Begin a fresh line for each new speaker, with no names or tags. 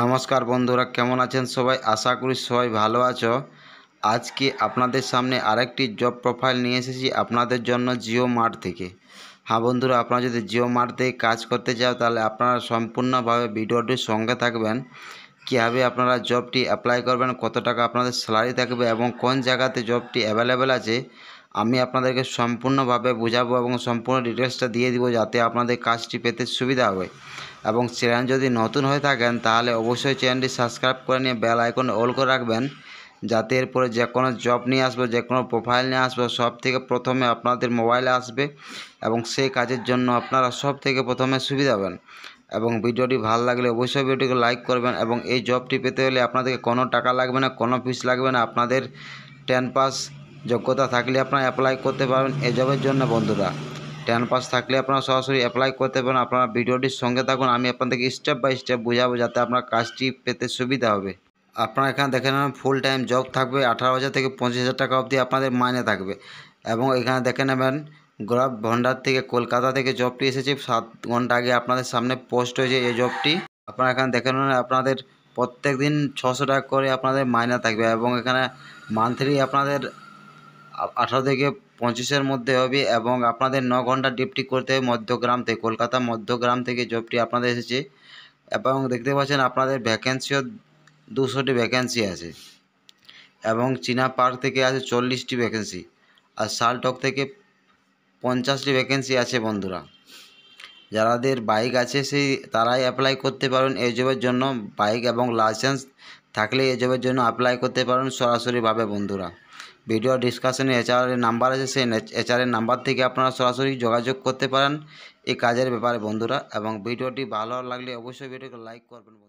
নমস্কার বন্ধুরা কেমন আছেন সবাই আশা করি সবাই ভালো আছো আজকে আপনাদের সামনে আরেকটি জব প্রোফাইল নিয়ে এসেছি আপনাদের জন্য জিও মার্ট থেকে হ্যাঁ বন্ধুরা আপনারা যদি জিও মার্ট থেকে কাজ করতে চাও তাহলে আপনারা সম্পূর্ণভাবে ভিডিওটির সঙ্গে থাকবেন কীভাবে আপনারা জবটি অ্যাপ্লাই করবেন কত টাকা আপনাদের স্যালারি থাকবে এবং কোন জায়গাতে জবটি অ্যাভেলেবেল আছে আমি আপনাদেরকে সম্পূর্ণভাবে বোঝাবো এবং সম্পূর্ণ ডিটেলসটা দিয়ে দিব যাতে আপনাদের কাজটি পেতে সুবিধা হবে এবং চ্যানেল যদি নতুন হয়ে থাকেন তাহলে অবশ্যই চ্যানেলটি সাবস্ক্রাইব করে নিয়ে বেল আইকন অল করে রাখবেন যাতে এরপরে যে কোনো জব নিয়ে আসবো যে কোনো প্রোফাইল নিয়ে আসবো সব থেকে প্রথমে আপনাদের মোবাইলে আসবে এবং সেই কাজের জন্য আপনারা সব থেকে প্রথমে সুবিধা হবেন এবং ভিডিওটি ভালো লাগলে অবশ্যই ভিডিওটিকে লাইক করবেন এবং এই জবটি পেতে হলে আপনাদেরকে কোনো টাকা লাগবে না কোনো ফিস লাগবে না আপনাদের টেন পাস যোগ্যতা থাকলে আপনারা অ্যাপ্লাই করতে পারবেন এই জবের জন্য বন্ধুরা টেন পাস থাকলে আপনারা সরাসরি অ্যাপ্লাই করতে পারেন আপনারা ভিডিওটির সঙ্গে থাকুন আমি আপনাদেরকে স্টেপ বাই স্টেপ বোঝাবো যাতে আপনার কাজটি পেতে সুবিধা হবে আপনারা এখানে দেখে নেবেন ফুল টাইম জব থাকবে আঠারো হাজার থেকে পঁচিশ হাজার টাকা অবধি আপনাদের মাইনে থাকবে এবং এখানে দেখে নেবেন গোলাপ ভণ্ডার থেকে কলকাতা থেকে জবটি এসেছে সাত ঘন্টা আগে আপনাদের সামনে পোস্ট হয়েছে এই জবটি আপনারা এখানে দেখে নেবেন আপনাদের প্রত্যেক দিন ছশো টাকা করে আপনাদের মাইনে থাকবে এবং এখানে মান্থলি আপনাদের আঠারো থেকে পঁচিশের মধ্যে হবে এবং আপনাদের ন ঘন্টা ডিপটি করতে হবে মধ্যগ্রাম থেকে কলকাতা মধ্যগ্রাম থেকে জবটি আপনাদের এসেছে এবং দেখতে পাচ্ছেন আপনাদের ভ্যাকেন্সিও দুশোটি ভ্যাকেন্সি আছে এবং চীনা পার্ক থেকে আছে চল্লিশটি ভ্যাকেন্সি আর শালটক থেকে পঞ্চাশটি ভ্যাকেন্সি আছে বন্ধুরা যারাদের বাইক আছে সেই তারাই অ্যাপ্লাই করতে পারেন এই জবের জন্য বাইক এবং লাইসেন্স থাকলে এই জবের জন্য অ্যাপ্লাই করতে পারেন সরাসরিভাবে বন্ধুরা ভিডিও ডিসকাশনে এর নাম্বার আছে সেই এর নাম্বার থেকে আপনারা সরাসরি যোগাযোগ করতে পারেন এই কাজের ব্যাপারে বন্ধুরা এবং ভিডিওটি ভালো লাগলে অবশ্যই ভিডিওকে লাইক করবেন